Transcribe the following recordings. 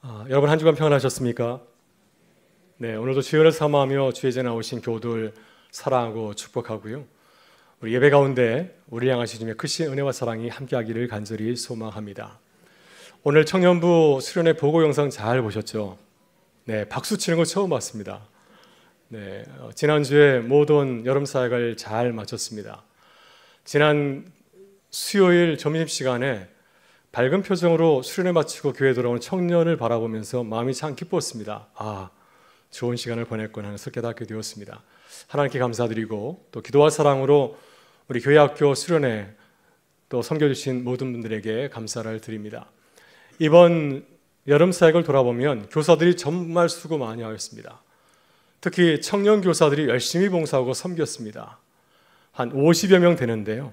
아, 여러분 한 주간 평안하셨습니까? 네, 오늘도 주의를 삼아하며 주의제 나오신 교우들 사랑하고 축복하고요. 우리 예배 가운데 우리 향하신 주님의 크신 은혜와 사랑이 함께하기를 간절히 소망합니다. 오늘 청년부 수련회 보고 영상 잘 보셨죠? 네, 박수 치는 거 처음 봤습니다. 네, 어, 지난주에 모던 여름 사역을 잘 마쳤습니다. 지난 수요일 점심시간에 밝은 표정으로 수련회 마치고 교회에 돌아온 청년을 바라보면서 마음이 참 기뻤습니다. 아, 좋은 시간을 보냈구나 하면서 깨닫게 되었습니다. 하나님께 감사드리고 또 기도와 사랑으로 우리 교회 학교 수련회 또 섬겨주신 모든 분들에게 감사를 드립니다. 이번 여름 사역을 돌아보면 교사들이 정말 수고 많이 하였습니다. 특히 청년 교사들이 열심히 봉사하고 섬겼습니다. 한 50여 명 되는데요.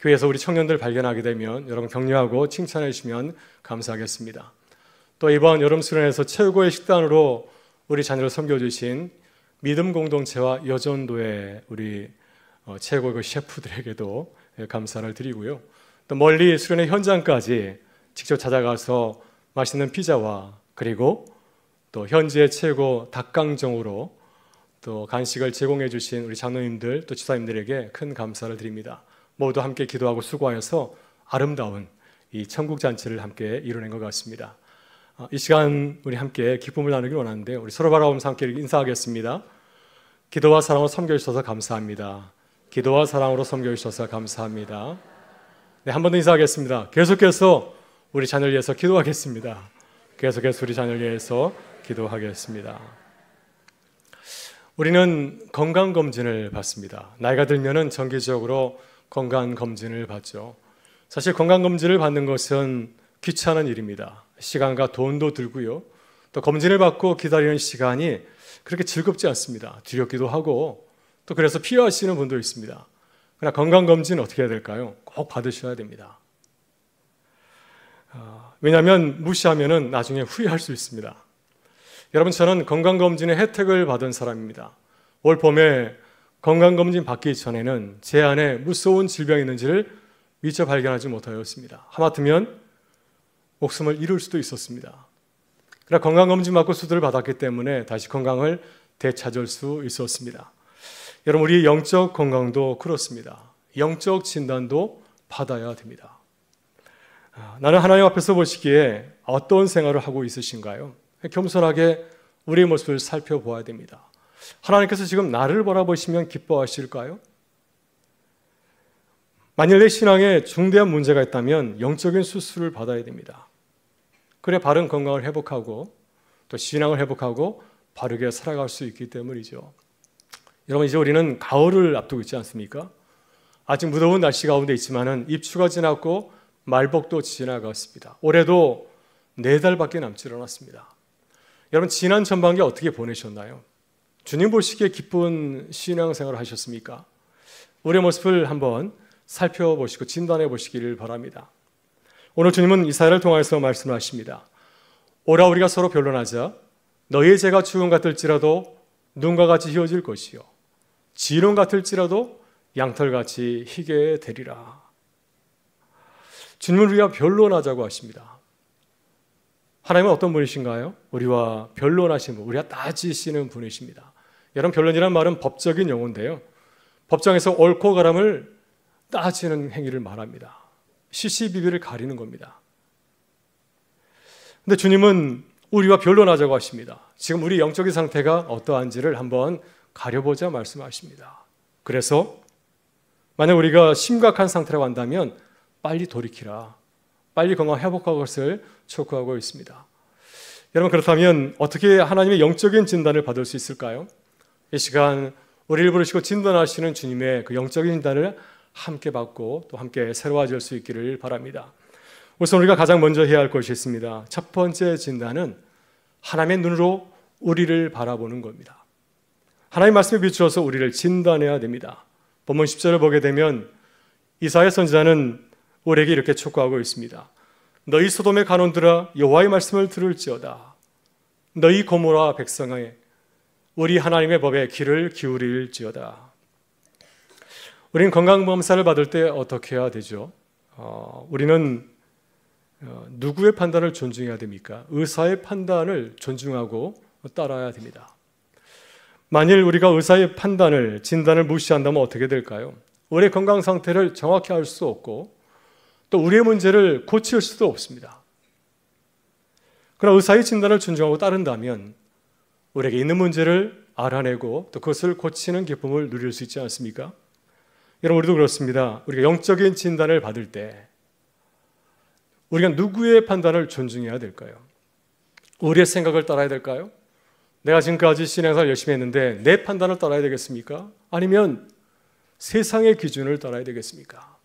교회에서 우리 청년들 발견하게 되면 여러분 격려하고 칭찬해 주시면 감사하겠습니다. 또 이번 여름 수련에서 최고의 식단으로 우리 자녀를 섬겨주신 믿음 공동체와 여전도의 우리 어, 최고의 그 셰프들에게도 예, 감사를 드리고요. 또 멀리 수련의 현장까지 직접 찾아가서 맛있는 피자와 그리고 또 현지의 최고 닭강정으로 또 간식을 제공해 주신 우리 장로님들 또 지사님들에게 큰 감사를 드립니다. 모두 함께 기도하고 수고하여서 아름다운 이 천국 잔치를 함께 이뤄낸 것 같습니다. 아, 이 시간 우리 함께 기쁨을 나누길 원하는데 우리 서로 바라보면서 함께 인사하겠습니다. 기도와 사랑으로 섬겨주셔서 감사합니다. 기도와 사랑으로 섬겨주셔서 감사합니다. 네, 한번 더 인사하겠습니다. 계속해서 우리 자녀를 위해서 기도하겠습니다. 계속해서 우리 자녀를 위해서 기도하겠습니다. 우리는 건강검진을 받습니다. 나이가 들면은 정기적으로 건강 검진을 받죠. 사실 건강 검진을 받는 것은 귀찮은 일입니다. 시간과 돈도 들고요. 또 검진을 받고 기다리는 시간이 그렇게 즐겁지 않습니다. 두렵기도 하고 또 그래서 피하시는 분도 있습니다. 그러나 건강 검진 어떻게 해야 될까요? 꼭 받으셔야 됩니다. 어, 왜냐하면 무시하면 나중에 후회할 수 있습니다. 여러분 저는 건강 검진의 혜택을 받은 사람입니다. 올 봄에 건강검진 받기 전에는 제 안에 무서운 질병이 있는지를 미처 발견하지 못하였습니다. 하마터면 목숨을 잃을 수도 있었습니다. 그러나 건강검진 받고 수술을 받았기 때문에 다시 건강을 되찾을 수 있었습니다. 여러분, 우리 영적 건강도 그렇습니다. 영적 진단도 받아야 됩니다. 아, 나는 하나님 앞에서 보시기에 어떤 생활을 하고 있으신가요? 겸손하게 우리의 모습을 살펴보아야 됩니다. 하나님께서 지금 나를 바라보시면 기뻐하실까요? 만일 내 신앙에 중대한 문제가 있다면 영적인 수술을 받아야 됩니다. 그래 바른 건강을 회복하고 또 신앙을 회복하고 바르게 살아갈 수 있기 때문이죠. 여러분 이제 우리는 가을을 앞두고 있지 않습니까? 아직 무더운 날씨 가운데 있지만은 입추가 지났고 말복도 지나갔습니다. 올해도 네 달밖에 남지 않았습니다. 여러분 지난 전반기 어떻게 보내셨나요? 주님 보시기에 기쁜 신앙생활을 하셨습니까? 우리의 모습을 한번 살펴보시고 진단해 보시기를 바랍니다. 오늘 주님은 이사를통하서 말씀을 하십니다. 오라 우리가 서로 변론하자 너희의 죄가 죽음 같을지라도 눈과 같이 휘어질 것이요 지름 같을지라도 양털같이 희게 되리라. 주님은 우리가 변론하자고 하십니다. 하나님은 어떤 분이신가요? 우리와 변론하신 분, 우리가 따지시는 분이십니다. 여러분 변론이란 말은 법적인 용어인데요. 법정에서 옳고 가람을 따지는 행위를 말합니다. 시시비비를 가리는 겁니다. 근데 주님은 우리와 변론하자고 하십니다. 지금 우리 영적인 상태가 어떠한지를 한번 가려보자 말씀하십니다. 그래서 만약 우리가 심각한 상태라고 한다면 빨리 돌이키라. 빨리 건강 회복할 것을 촉구하고 있습니다. 여러분 그렇다면 어떻게 하나님의 영적인 진단을 받을 수 있을까요? 이 시간 우리를 부르시고 진단하시는 주님의 그 영적인 진단을 함께 받고 또 함께 새로워질 수 있기를 바랍니다. 우선 우리가 가장 먼저 해야 할 것이 있습니다. 첫 번째 진단은 하나님의 눈으로 우리를 바라보는 겁니다. 하나님 말씀에 비추어서 우리를 진단해야 됩니다. 본문 10절을 보게 되면 이사야 선지자는 우리에게 이렇게 촉구하고 있습니다. 너희 소돔의 간원들아 여호와의 말씀을 들을지어다. 너희 고모라 백성아 우리 하나님의 법에 귀를 기울일지어다. 우리는 건강보험사를 받을 때 어떻게 해야 되죠? 어, 우리는 어, 누구의 판단을 존중해야 됩니까? 의사의 판단을 존중하고 따라야 됩니다. 만일 우리가 의사의 판단을, 진단을 무시한다면 어떻게 될까요? 우리의 건강 상태를 정확히 알 수 없고 또 우리의 문제를 고칠 수도 없습니다. 그러나 의사의 진단을 존중하고 따른다면 우리에게 있는 문제를 알아내고 또 그것을 고치는 기쁨을 누릴 수 있지 않습니까? 여러분 우리도 그렇습니다. 우리가 영적인 진단을 받을 때 우리가 누구의 판단을 존중해야 될까요? 우리의 생각을 따라야 될까요? 내가 지금까지 신앙생활 열심히 했는데 내 판단을 따라야 되겠습니까? 아니면 세상의 기준을 따라야 되겠습니까?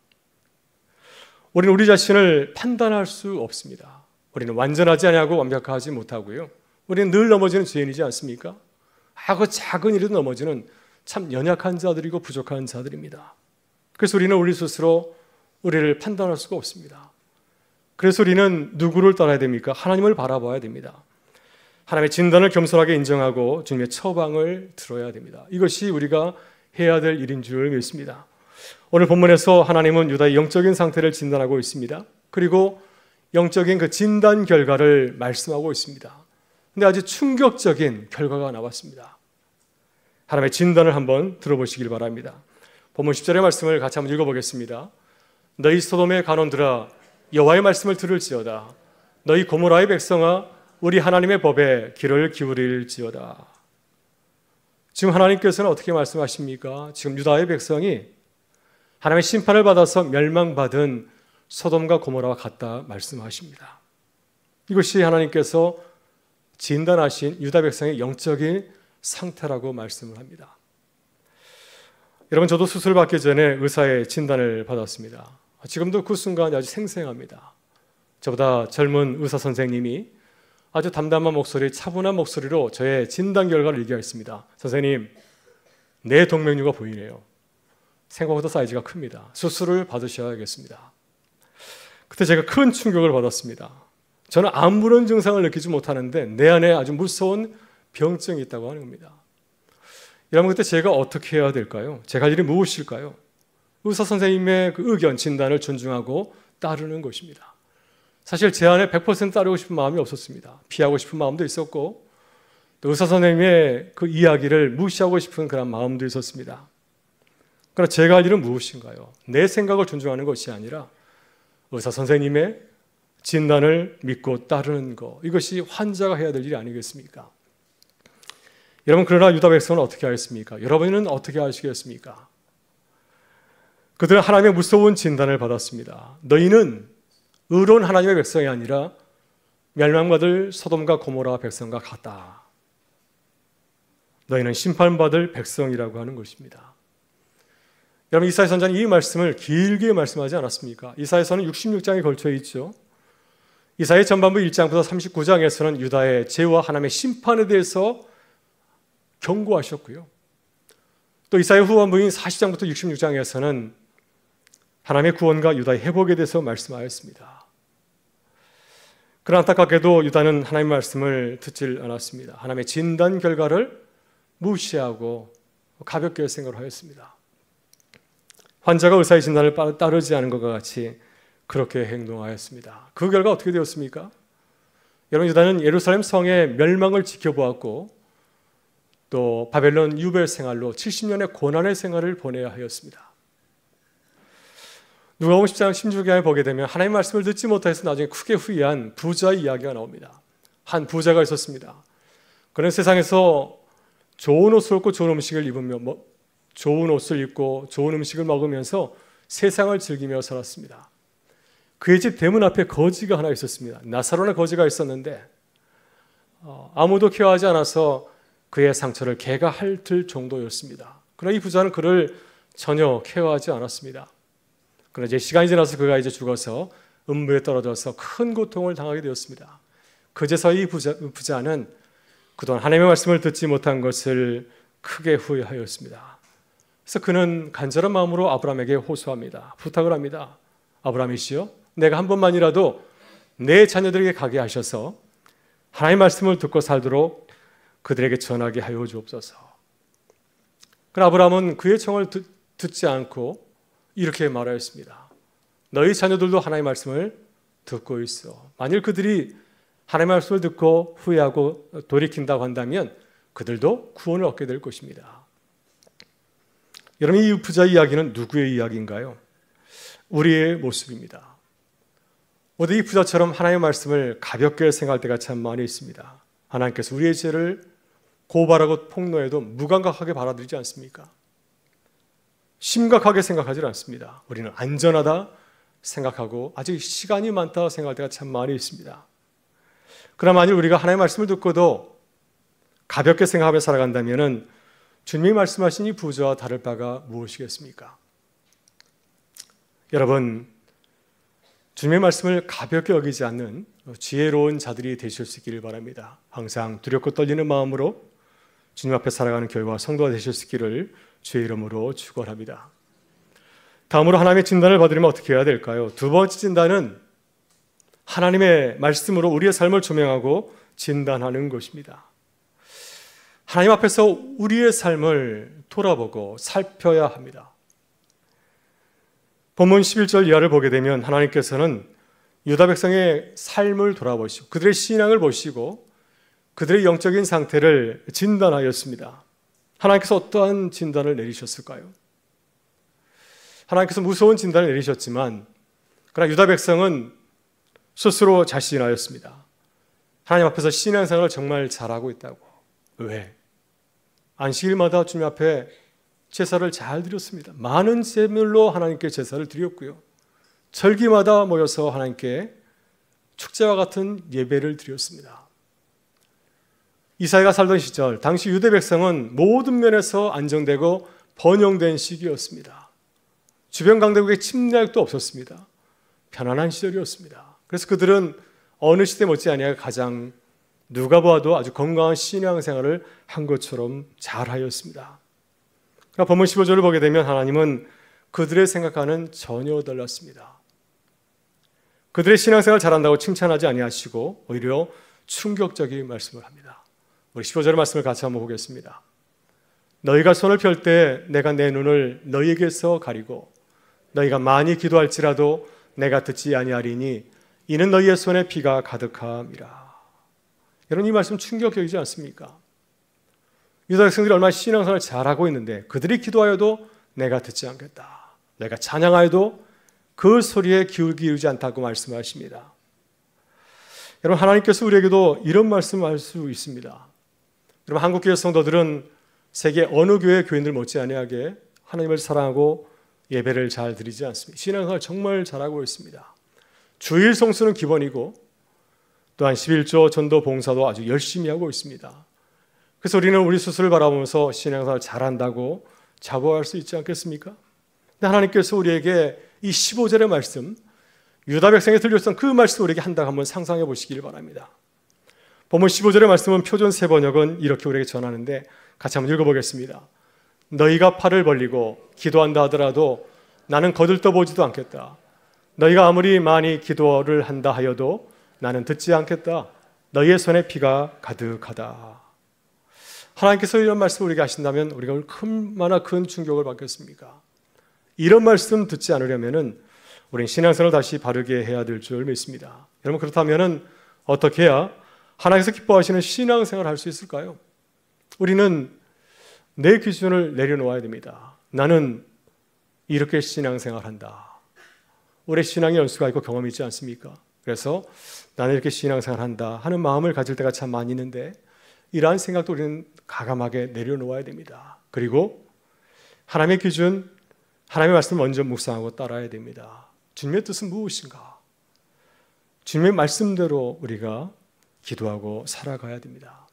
우리는 우리 자신을 판단할 수 없습니다. 우리는 완전하지 아니고 완벽하지 못하고요. 우리는 늘 넘어지는 죄인이지 않습니까? 하고 작은 일도 넘어지는 참 연약한 자들이고 부족한 자들입니다. 그래서 우리는 우리 스스로 우리를 판단할 수가 없습니다. 그래서 우리는 누구를 따라야 됩니까? 하나님을 바라봐야 됩니다. 하나님의 진단을 겸손하게 인정하고 주님의 처방을 들어야 됩니다. 이것이 우리가 해야 될 일인 줄 믿습니다. 오늘 본문에서 하나님은 유다의 영적인 상태를 진단하고 있습니다. 그리고 영적인 그 진단 결과를 말씀하고 있습니다. 근데 아주 충격적인 결과가 나왔습니다. 하나의 진단을 한번 들어보시길 바랍니다. 본문 10절의 말씀을 같이 한번 읽어보겠습니다. 너희 소돔의 간원들아 여호와의 말씀을 들을지어다. 너희 고모라의 백성아 우리 하나님의 법에 귀를 기울일지어다. 지금 하나님께서는 어떻게 말씀하십니까? 지금 유다의 백성이 하나님의 심판을 받아서 멸망받은 소돔과 고모라와 같다 말씀하십니다. 이것이 하나님께서 진단하신 유다 백성의 영적인 상태라고 말씀을 합니다. 여러분 저도 수술 받기 전에 의사의 진단을 받았습니다. 지금도 그 순간이 아주 생생합니다. 저보다 젊은 의사 선생님이 아주 담담한 목소리, 차분한 목소리로 저의 진단 결과를 얘기했습니다. 선생님, 내 동맥류가 보이네요. 생각보다 사이즈가 큽니다. 수술을 받으셔야겠습니다. 그때 제가 큰 충격을 받았습니다. 저는 아무런 증상을 느끼지 못하는데 내 안에 아주 무서운 병증이 있다고 하는 겁니다. 이러면 그때 제가 어떻게 해야 될까요? 제가 일이 무엇일까요? 의사 선생님의 그 의견, 진단을 존중하고 따르는 것입니다. 사실 제 안에 100% 따르고 싶은 마음이 없었습니다. 피하고 싶은 마음도 있었고, 또 의사 선생님의 그 이야기를 무시하고 싶은 그런 마음도 있었습니다. 그러나 제가 할 일은 무엇인가요? 내 생각을 존중하는 것이 아니라 의사 선생님의 진단을 믿고 따르는 것. 이것이 환자가 해야 될 일이 아니겠습니까? 여러분, 그러나 유다 백성은 어떻게 하겠습니까? 여러분은 어떻게 하시겠습니까? 그들은 하나님의 무서운 진단을 받았습니다. 너희는 의로운 하나님의 백성이 아니라 멸망받을 소돔과 고모라 백성과 같다. 너희는 심판받을 백성이라고 하는 것입니다. 여러분 이사야 선자는 이 말씀을 길게 말씀하지 않았습니까? 이사야서는 66장에 걸쳐 있죠. 이사의 전반부 1장부터 39장에서는 유다의 죄와 하나님의 심판에 대해서 경고하셨고요. 또 이사의 후반부인 40장부터 66장에서는 하나님의 구원과 유다의 회복에 대해서 말씀하였습니다. 그러나 안타깝게도 유다는 하나님의 말씀을 듣질 않았습니다. 하나님의 진단 결과를 무시하고 가볍게 생각을 하였습니다. 환자가 의사의 진단을 따르지 않은 것과 같이 그렇게 행동하였습니다. 그 결과 어떻게 되었습니까? 여러분 유다는 예루살렘 성의 멸망을 지켜보았고 또 바벨론 유배 생활로 70년의 고난의 생활을 보내야 하였습니다. 누가복음 14장 16장에 보게 되면 하나님 말씀을 듣지 못해서 나중에 크게 후회한 부자 이야기가 나옵니다. 한 부자가 있었습니다. 그는 세상에서 좋은 옷을 입고 좋은 음식을 입으며 좋은 옷을 입고 좋은 음식을 먹으면서 세상을 즐기며 살았습니다. 그의 집 대문 앞에 거지가 하나 있었습니다. 나사로는 거지가 있었는데 어, 아무도 케어하지 않아서 그의 상처를 개가 핥을 정도였습니다. 그러나 이 부자는 그를 전혀 케어하지 않았습니다. 그러나 이제 시간이 지나서 그가 이제 죽어서 음부에 떨어져서 큰 고통을 당하게 되었습니다. 그제서 이 부자, 부자는 그동안 하나님의 말씀을 듣지 못한 것을 크게 후회하였습니다. 그래서 그는 간절한 마음으로 아브라함에게 호소합니다. 부탁을 합니다. 아브라함이시여, 내가 한 번만이라도 내 자녀들에게 가게 하셔서 하나님의 말씀을 듣고 살도록 그들에게 전하게 하여 주옵소서. 그 아브라함은 그의 청을 듣, 듣지 않고 이렇게 말하였습니다. 너희 자녀들도 하나님 말씀을 듣고 있어. 만일 그들이 하나님 말씀을 듣고 후회하고 돌이킨다고 한다면 그들도 구원을 얻게 될 것입니다. 여러분 이 부자 이야기는 누구의 이야기인가요? 우리의 모습입니다. 모두 이 부자처럼 하나님의 말씀을 가볍게 생각할 때가 참 많이 있습니다. 하나님께서 우리의 죄를 고발하고 폭로해도 무감각하게 받아들이지 않습니까? 심각하게 생각하지 않습니다. 우리는 안전하다 생각하고 아직 시간이 많다 생각할 때가 참 많이 있습니다. 그나 만일 우리가 하나님의 말씀을 듣고도 가볍게 생각하며 살아간다면 주님이 말씀하신 이 부자와 다를 바가 무엇이겠습니까? 여러분 주님의 말씀을 가볍게 여기지 않는 지혜로운 자들이 되실 수 있기를 바랍니다. 항상 두렵고 떨리는 마음으로 주님 앞에 살아가는 교회 성도가 되실 수 있기를 주의 이름으로 축원합니다. 다음으로 하나님의 진단을 받으려면 어떻게 해야 될까요? 두 번째 진단은 하나님의 말씀으로 우리의 삶을 조명하고 진단하는 것입니다. 하나님 앞에서 우리의 삶을 돌아보고 살펴야 합니다. 본문 11절 이하를 보게 되면 하나님께서는 유다 백성의 삶을 돌아보시고 그들의 신앙을 보시고 그들의 영적인 상태를 진단하였습니다. 하나님께서 어떠한 진단을 내리셨을까요? 하나님께서 무서운 진단을 내리셨지만 그러나 유다 백성은 스스로 자신하였습니다. 하나님 앞에서 신앙생활을 정말 잘하고 있다고. 왜? 안식일마다 주님 앞에 제사를 잘 드렸습니다. 많은 제물로 하나님께 제사를 드렸고요. 절기마다 모여서 하나님께 축제와 같은 예배를 드렸습니다. 이사야가 살던 시절 당시 유대 백성은 모든 면에서 안정되고 번영된 시기였습니다. 주변 강대국의 침략도 없었습니다. 편안한 시절이었습니다. 그래서 그들은 어느 시대 못지않아 가장 누가 봐도 아주 건강한 신앙생활을 한 것처럼 잘하였습니다. 그러니까 본문 15절을 보게 되면 하나님은 그들의 생각과는 전혀 달랐습니다. 그들의 신앙생활 잘한다고 칭찬하지 아니하시고 오히려 충격적인 말씀을 합니다. 우리 15절 말씀을 같이 한번 보겠습니다. 너희가 손을 펼때 내가 내 눈을 너희에게서 가리고 너희가 많이 기도할지라도 내가 듣지 아니하리니 이는 너희의 손에 피가 가득함이라. 여러분 이 말씀 충격적이지 않습니까? 유다 백성들이 얼마나 신앙생활 잘하고 있는데 그들이 기도하여도 내가 듣지 않겠다. 내가 찬양하여도 그 소리에 기울기울지 않다고 말씀하십니다. 여러분 하나님께서 우리에게도 이런 말씀할 수 있습니다. 여러분 한국 교회 성도들은 세계 어느 교회 교인들 못지않게 하나님을 사랑하고 예배를 잘 드리지 않습니다. 신앙생활 정말 잘하고 있습니다. 주일 성수는 기본이고 또한 11조 전도 봉사도 아주 열심히 하고 있습니다. 그래서 우리는 우리 스스로를 바라보면서 신앙생활 잘한다고 자부할 수 있지 않겠습니까? 근데 하나님께서 우리에게 이 15절의 말씀, 유다 백성에 들렸던 그 말씀 우리에게 한다 한번 상상해 보시기를 바랍니다. 본문 15절의 말씀은 표준 세 번역은 이렇게 우리에게 전하는데 같이 한번 읽어보겠습니다. 너희가 팔을 벌리고 기도한다 하더라도 나는 거들떠보지도 않겠다. 너희가 아무리 많이 기도를 한다 하여도 나는 듣지 않겠다. 너희의 손에 피가 가득하다. 하나님께서 이런 말씀 을우리에게 하신다면 우리가 얼마나 큰 충격을 받겠습니까? 이런 말씀 듣지 않으려면은 우린 신앙생활 다시 바르게 해야 될 줄 믿습니다. 여러분 그렇다면은 어떻게 해야 하나님께서 기뻐하시는 신앙생활을 할 수 있을까요? 우리는 내 기준을 내려놓아야 됩니다. 나는 이렇게 신앙생활한다. 우리 신앙의 연수가 있고 경험이 있지 않습니까? 그래서 나는 이렇게 신앙생활한다 하는 마음을 가질 때가 참 많이 있는데 이러한 생각도 우리는 가감하게 내려놓아야 됩니다. 그리고 하나님의 기준, 하나님의 말씀 먼저 묵상하고 따라야 됩니다. 주님의 뜻은 무엇인가? 주님의 말씀대로 우리가 기도하고 살아가야 됩니다.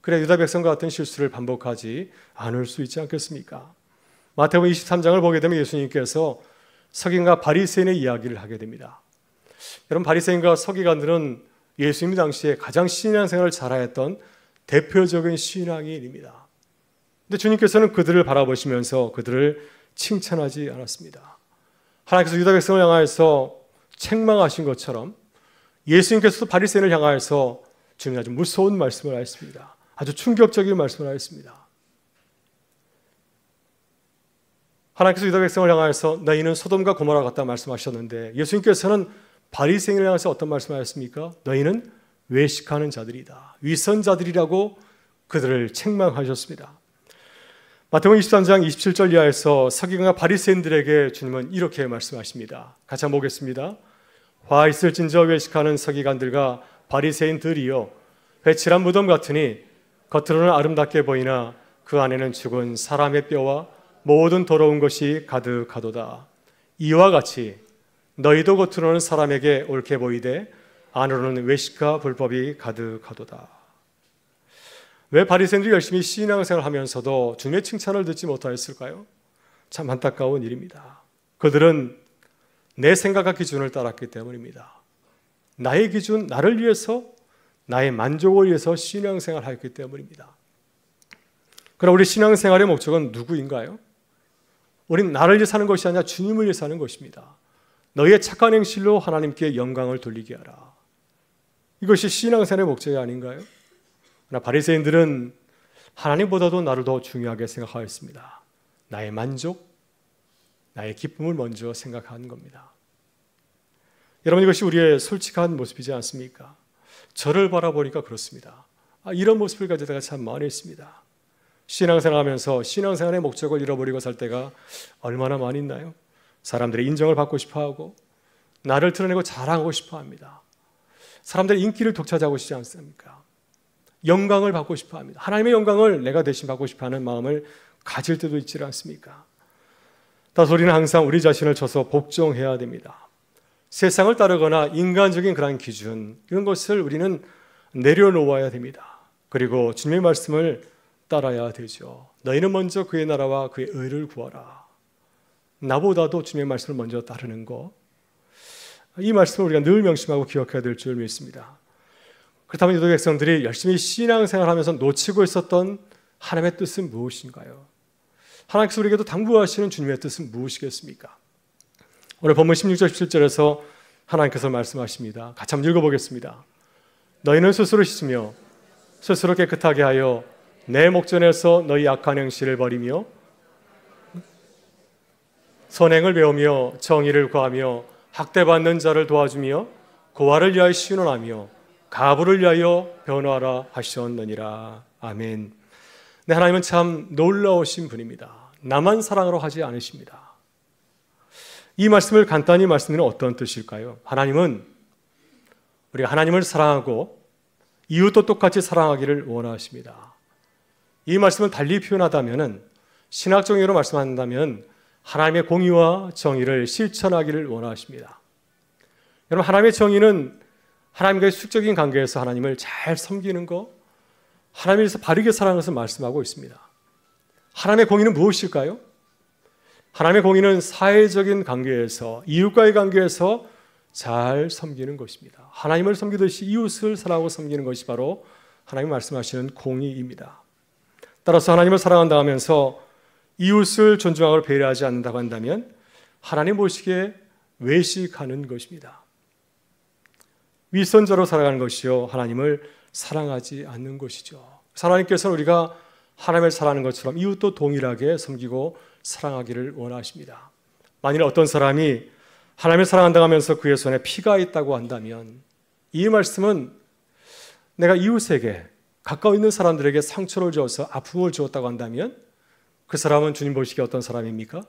그래 유다 백성과 같은 실수를 반복하지 않을 수 있지 않겠습니까? 마태복음 23장을 보게 되면 예수님께서 서기관과 바리새인의 이야기를 하게 됩니다. 여러분 바리새인과 서기관들은 예수님 당시에 가장 신앙생활을 잘하였던 대표적인 신앙인입니다. 근데 주님께서는 그들을 바라보시면서 그들을 칭찬하지 않았습니다. 하나님께서 유다 백성을 향하여서 책망하신 것처럼 예수님께서도 바리새인을 향하여서 주님 아주 무서운 말씀을 하였습니다. 아주 충격적인 말씀을 하였습니다. 하나님께서 유다 백성을 향하여서 너희는 소돔과 고모라 같다 말씀하셨는데 예수님께서는 바리새인을 향해서 어떤 말씀하셨습니까? 너희는 외식하는 자들이다. 위선자들이라고 그들을 책망하셨습니다. 마태복음 23장 27절 이하에서 서기관과 바리새인들에게 주님은 이렇게 말씀하십니다. 같이 한번 보겠습니다. 화 있을진저 외식하는 서기관들과 바리새인들이여 회칠한 무덤 같으니 겉으로는 아름답게 보이나 그 안에는 죽은 사람의 뼈와 모든 더러운 것이 가득하도다. 이와 같이 너희도 겉으로는 사람에게 옳게 보이되 안으로는 외식과 불법이 가득하도다. 왜 바리새인들이 열심히 신앙생활하면서도 주님의 칭찬을 듣지 못하였을까요? 참 안타까운 일입니다. 그들은 내 생각과 기준을 따랐기 때문입니다. 나의 기준, 나를 위해서, 나의 만족을 위해서 신앙생활을 하였기 때문입니다. 그럼 우리 신앙생활의 목적은 누구인가요? 우린 나를 위해 사는 것이 아니라 주님을 위해 사는 것입니다. 너희의 착한 행실로 하나님께 영광을 돌리게 하라. 이것이 신앙생활의 목적이 아닌가요? 그러나 바리새인들은 하나님보다도 나를 더 중요하게 생각하였습니다. 나의 만족, 나의 기쁨을 먼저 생각하 겁니다. 여러분 이것이 우리의 솔직한 모습이지 않습니까? 저를 바라보니까 그렇습니다. 아, 이런 모습을 가질 때가 참 많이 있습니다. 신앙생활하면서 신앙생활의 목적을 잃어버리고 살 때가 얼마나 많이 있나요? 사람들의 인정을 받고 싶어하고 나를 드러내고 자랑하고 싶어합니다. 사람들의 인기를 독차지하고 싶지 않습니까? 영광을 받고 싶어 합니다. 하나님의 영광을 내가 대신 받고 싶어 하는 마음을 가질 때도 있지 않습니까? 다소 우리는 항상 우리 자신을 쳐서 복종해야 됩니다. 세상을 따르거나 인간적인 그러한 기준, 이런 것을 우리는 내려놓아야 됩니다. 그리고 주님의 말씀을 따라야 되죠. 너희는 먼저 그의 나라와 그의 의를 구하라. 나보다도 주님의 말씀을 먼저 따르는 것, 이 말씀을 우리가 늘 명심하고 기억해야 될 줄 믿습니다. 그렇다면 유도 백성들이 열심히 신앙생활하면서 놓치고 있었던 하나님의 뜻은 무엇인가요? 하나님께서 우리에게도 당부하시는 주님의 뜻은 무엇이겠습니까? 오늘 본문 16절 17절에서 하나님께서 말씀하십니다. 같이 한번 읽어보겠습니다. 너희는 스스로 씻으며 스스로 깨끗하게 하여 내 목전에서 너희 악한 행실을 버리며 선행을 배우며 정의를 구하며 학대받는 자를 도와주며 고아를 위하여 신원하며 가부를 위하여 변화라 하셨느니라. 아멘. 네, 하나님은 참 놀라우신 분입니다. 나만 사랑으로 하지 않으십니다. 이 말씀을 간단히 말씀드리는 어떤 뜻일까요? 하나님은 우리가 하나님을 사랑하고 이웃도 똑같이 사랑하기를 원하십니다. 이 말씀을 달리 표현하다면 신학적으로 말씀한다면 하나님의 공의와 정의를 실천하기를 원하십니다. 여러분, 하나님의 정의는 하나님과의 숙적인 관계에서 하나님을 잘 섬기는 것, 하나님에서 바르게 살아가는 것을 말씀하고 있습니다. 하나님의 공의는 무엇일까요? 하나님의 공의는 사회적인 관계에서, 이웃과의 관계에서 잘 섬기는 것입니다. 하나님을 섬기듯이 이웃을 사랑하고 섬기는 것이 바로 하나님 말씀하시는 공의입니다. 따라서 하나님을 사랑한다 하면서 이웃을 존중하고 배려하지 않는다고 한다면 하나님 보시기에 외식하는 것입니다. 위선자로 살아가는 것이요 하나님을 사랑하지 않는 것이죠. 하나님께서는 우리가 하나님을 사랑하는 것처럼 이웃도 동일하게 섬기고 사랑하기를 원하십니다. 만일 어떤 사람이 하나님을 사랑한다 하면서 그의 손에 피가 있다고 한다면 이 말씀은 내가 이웃에게 가까이 있는 사람들에게 상처를 주서 아픔을 주었다고 한다면 그 사람은 주님 보시기에 어떤 사람입니까?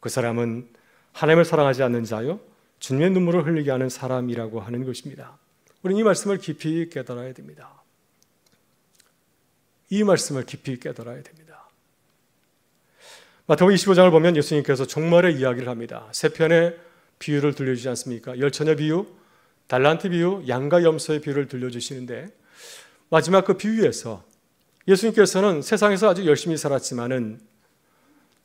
그 사람은 하나님을 사랑하지 않는 자요 주님의 눈물을 흘리게 하는 사람이라고 하는 것입니다. 우리는 이 말씀을 깊이 깨달아야 됩니다. 이 말씀을 깊이 깨달아야 됩니다. 마태복음 25장을 보면 예수님께서 종말의 이야기를 합니다. 세 편의 비유를 들려주지 않습니까? 열천의 비유, 달란트 비유, 양과 염소의 비유를 들려주시는데 마지막 그 비유에서 예수님께서는 세상에서 아주 열심히 살았지만은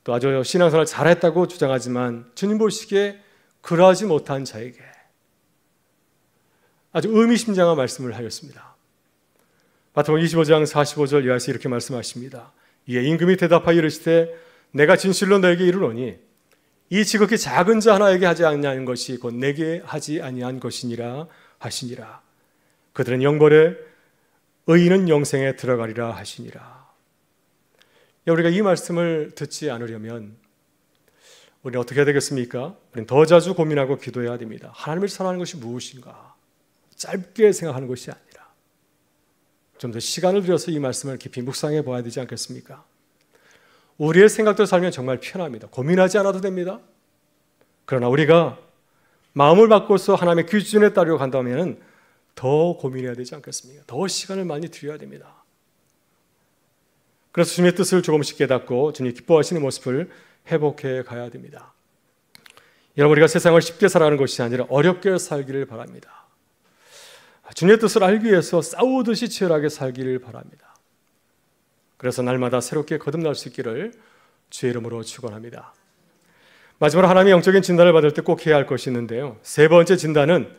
또 아주 신앙생활 잘했다고 주장하지만 주님 보시기에 그러하지 못한 자에게 아주 의미심장한 말씀을 하였습니다. 마태복음 25장 45절 요한시 이렇게 말씀하십니다. 이에 임금이 대답하여 이르시되 내가 진실로 너에게 이르노니 이 지극히 작은 자 하나에게 하지 아니한 것이 곧 내게 하지 아니한 것이니라 하시니라. 그들은 영벌에 의인은 영생에 들어가리라 하시니라. 우리가 이 말씀을 듣지 않으려면 우리는 어떻게 해야 되겠습니까? 우리는 더 자주 고민하고 기도해야 됩니다. 하나님을 사랑하는 것이 무엇인가? 짧게 생각하는 것이 아니라 좀 더 시간을 들여서 이 말씀을 깊이 묵상해 봐야 되지 않겠습니까? 우리의 생각대 살면 정말 편합니다. 고민하지 않아도 됩니다. 그러나 우리가 마음을 바꿔서 하나님의 기준에 따르려 간다면 더 고민해야 되지 않겠습니까? 더 시간을 많이 들여야 됩니다. 그래서 주님의 뜻을 조금씩 깨닫고 주님 기뻐하시는 모습을 회복해 가야 됩니다. 여러분 우리가 세상을 쉽게 살아가는 것이 아니라 어렵게 살기를 바랍니다. 주님의 뜻을 알기 위해서 싸우듯이 치열하게 살기를 바랍니다. 그래서 날마다 새롭게 거듭날 수 있기를 주의 이름으로 축원합니다. 마지막으로 하나님의 영적인 진단을 받을 때 꼭 해야 할 것이 있는데요. 세 번째 진단은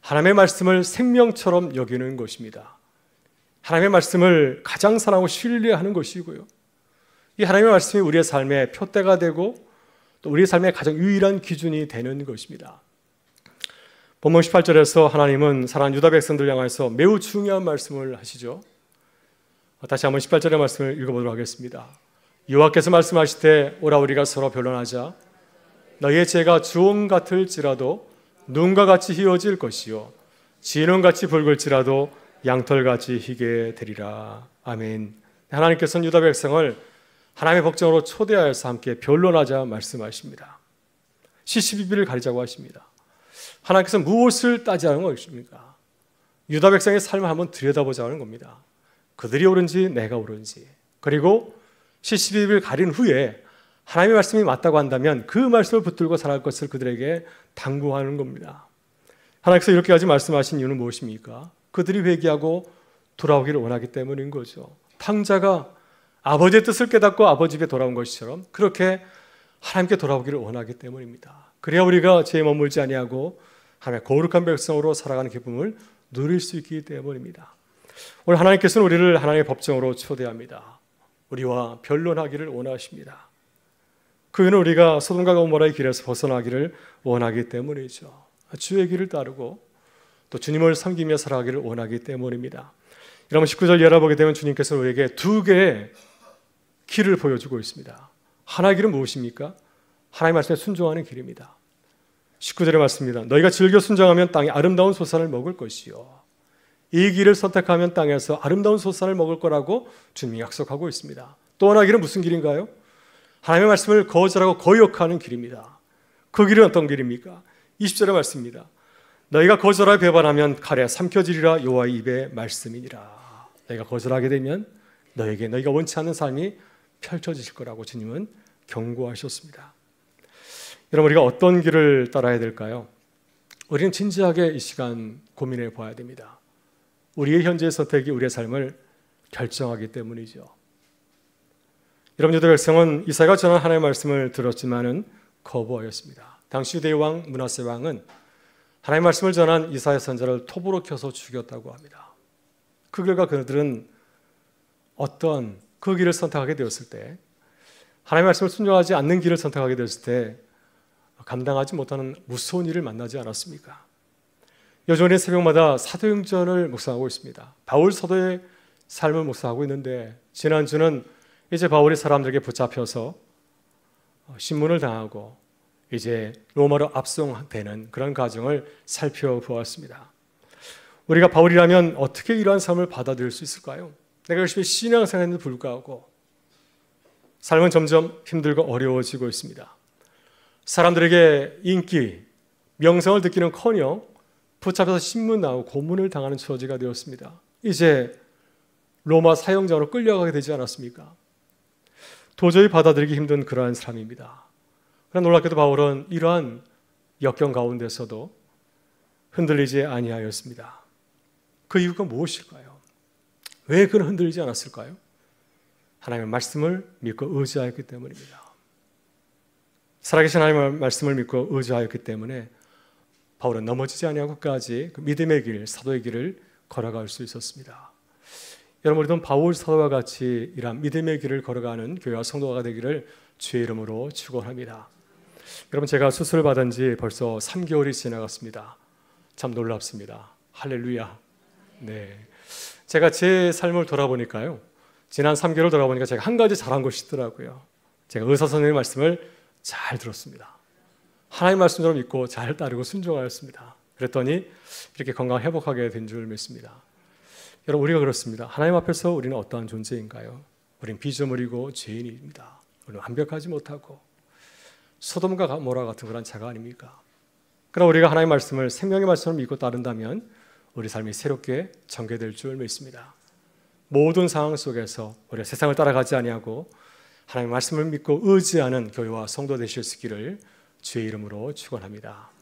하나님의 말씀을 생명처럼 여기는 것입니다. 하나님의 말씀을 가장 사랑하고 신뢰하는 것이고요. 이 하나님의 말씀이 우리의 삶의 표대가 되고 또 우리의 삶의 가장 유일한 기준이 되는 것입니다. 본문 18절에서 하나님은 사랑하는 유다 백성들 향해서 매우 중요한 말씀을 하시죠. 다시 한번 18절의 말씀을 읽어보도록 하겠습니다. 여호와께서 말씀하실 때 오라 우리가 서로 변론하자 너희의 죄가 주홍 같을지라도 눈과 같이 희어질 것이요 지는 같이 붉을지라도 양털같이 희게 되리라. 아멘. 하나님께서는 유다 백성을 하나님의 법정으로 초대하여서 함께 변론하자 말씀하십니다. 시시비비를 가리자고 하십니다. 하나님께서 무엇을 따지라는 것입니까? 유다 백성의 삶을 한번 들여다보자는 겁니다. 그들이 옳은지 내가 옳은지 그리고 시시비비를 가린 후에 하나님의 말씀이 맞다고 한다면 그 말씀을 붙들고 살아갈 것을 그들에게 당부하는 겁니다. 하나님께서 이렇게까지 말씀하신 이유는 무엇입니까? 그들이 회개하고 돌아오기를 원하기 때문인 거죠. 탕자가 아버지의 뜻을 깨닫고 아버지 집에 돌아온 것처럼 그렇게 하나님께 돌아오기를 원하기 때문입니다. 그래야 우리가 죄에 머물지 아니하고 하나님의 거룩한 백성으로 살아가는 기쁨을 누릴 수 있기 때문입니다. 오늘 하나님께서는 우리를 하나님의 법정으로 초대합니다. 우리와 변론하기를 원하십니다. 그는 우리가 소돔과 고모라의 길에서 벗어나기를 원하기 때문이죠. 주의 길을 따르고 또 주님을 섬기며 살아가기를 원하기 때문입니다. 여러분 19절 열어보게 되면 주님께서 우리에게 두 개의 길을 보여주고 있습니다. 하나의 길은 무엇입니까? 하나님 말씀에 순종하는 길입니다. 19절에 말씀입니다. 너희가 즐겨 순종하면 땅에 아름다운 소산을 먹을 것이요. 이 길을 선택하면 땅에서 아름다운 소산을 먹을 거라고 주님이 약속하고 있습니다. 또 하나 길은 무슨 길인가요? 하나님의 말씀을 거절하고 거역하는 길입니다. 그 길은 어떤 길입니까? 20절의 말씀입니다. 너희가 거절하여 배반하면 칼에 삼켜지리라 여호와의 입의 말씀이니라. 너희가 거절하게 되면 너에게 너희가 원치 않는 삶이 펼쳐지실 거라고 주님은 경고하셨습니다. 여러분 우리가 어떤 길을 따라야 될까요? 우리는 진지하게 이 시간 고민해 보야 됩니다. 우리의 현재 선택이 우리의 삶을 결정하기 때문이죠. 여러분 유대 백성은 이사가 전한 하나님의 말씀을 들었지만은 거부하였습니다. 당시 유대 왕 문하세 왕은 하나님 말씀을 전한 이사야 선자를 톱으로 켜서 죽였다고 합니다. 그 결과 그들은 어떤 그 길을 선택하게 되었을 때하나님 말씀을 순종하지 않는 길을 선택하게 되었을 때 감당하지 못하는 무서운 일을 만나지 않았습니까? 여전히 새벽마다 사도행전을 묵상하고 있습니다. 바울 사도의 삶을 묵상하고 있는데 지난주는 이제 바울이 사람들에게 붙잡혀서 신문을 당하고 이제 로마로 압송되는 그런 과정을 살펴보았습니다. 우리가 바울이라면 어떻게 이러한 삶을 받아들일 수 있을까요? 내가 열심히 신앙생활에도 불구하고 삶은 점점 힘들고 어려워지고 있습니다. 사람들에게 인기, 명성을 듣기는커녕 붙잡혀서 신문 나오고 고문을 당하는 처지가 되었습니다. 이제 로마 사형자로 끌려가게 되지 않았습니까? 도저히 받아들이기 힘든 그러한 삶입니다. 그러 놀랍게도 바울은 이러한 역경 가운데서도 흔들리지 아니하였습니다. 그 이유가 무엇일까요? 왜 그는 흔들리지 않았을까요? 하나님의 말씀을 믿고 의지하였기 때문입니다. 살아계신 하나님의 말씀을 믿고 의지하였기 때문에 바울은 넘어지지 아니하고 까지그 믿음의 길, 사도의 길을 걸어갈 수 있었습니다. 여러분 우리는 바울 사도와 같이 이런 믿음의 길을 걸어가는 교회와 성도가 되기를 주의 이름으로 축원합니다. 여러분 제가 수술 을 받은 지 벌써 3개월이 지나갔습니다. 참 놀랍습니다. 할렐루야. 네. 제가 제 삶을 돌아보니까요. 지난 3개월 돌아보니까 제가 한 가지 잘한 것이 있더라고요. 제가 의사 선생님 말씀을 잘 들었습니다. 하나님 말씀처럼 믿고 잘 따르고 순종하였습니다. 그랬더니 이렇게 건강 회복하게 된 줄 믿습니다. 여러분 우리가 그렇습니다. 하나님 앞에서 우리는 어떠한 존재인가요? 우리 비조물이고 죄인입니다. 우리는 완벽하지 못하고 소돔과 모라 같은 그런 자가 아닙니까? 그러나 우리가 하나님의 말씀을 생명의 말씀을 믿고 따른다면 우리 삶이 새롭게 전개될 줄 믿습니다. 모든 상황 속에서 우리가 세상을 따라가지 아니하고 하나님의 말씀을 믿고 의지하는 교회와 성도 되실 수 있기를 주의 이름으로 축원합니다.